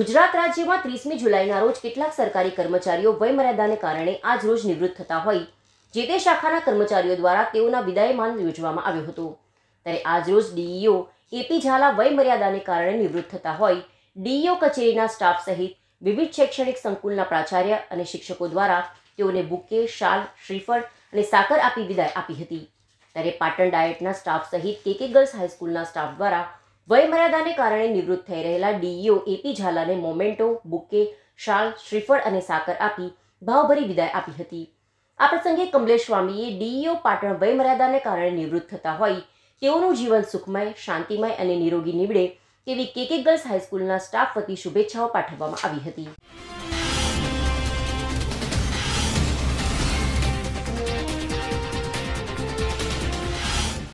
ગુજરાત રાજ્યમાં ત્રીસમી જુલાઈના રોજ કેટલાક સરકારી કર્મચારીઓ વયમર્યાદાને કારણે આજ રોજ નિવૃત્ત થતા હોય જે તે શાખાના કર્મચારીઓ દ્વારા તેઓના વિદાયમાન યોજવામાં આવ્યો હતો ત્યારે આજ રોજ ડીઈઓ એપી ઝાલા વયમર્યાદાને કારણે નિવૃત્ત થતા હોય ડીઈઓ કચેરીના સ્ટાફ સહિત વિવિધ શૈક્ષણિક સંકુલના પ્રાચાર્ય અને શિક્ષકો દ્વારા તેઓને બુકે શાલ શ્રીફળ અને સાકર આપી વિદાય આપી હતી ત્યારે પાટણ ડાયટના સ્ટાફ સહિત કે કે ગર્લ્સ હાઈસ્કૂલના સ્ટાફ દ્વારા વયમર્યાદાને કારણે નિવૃત્ત થઈ રહેલા ડીઈઓ એપી ઝાલાને મોમેન્ટો બુકે શાલ શ્રીફળ અને સાકર આપી ભાવભરી વિદાય આપી હતી આ પ્રસંગે કમલેશ સ્વામીએ ડીઈઓ પાટણ વયમર્યાદાને કારણે નિવૃત્ત થતા હોય તેઓનું જીવન સુખમય શાંતિમય અને નિરોગી નીવડે તેવી કેકે ગર્લ્સ હાઈસ્કૂલના સ્ટાફ વતી શુભેચ્છાઓ પાઠવવામાં આવી હતી